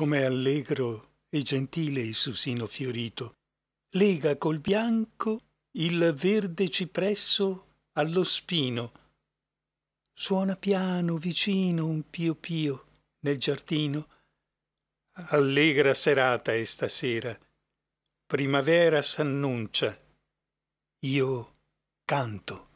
com'è allegro e gentile il susino fiorito, lega col bianco il verde cipresso allo spino. Suona piano vicino un pio pio nel giardino. Allegra serata è stasera, primavera s'annuncia. Io canto.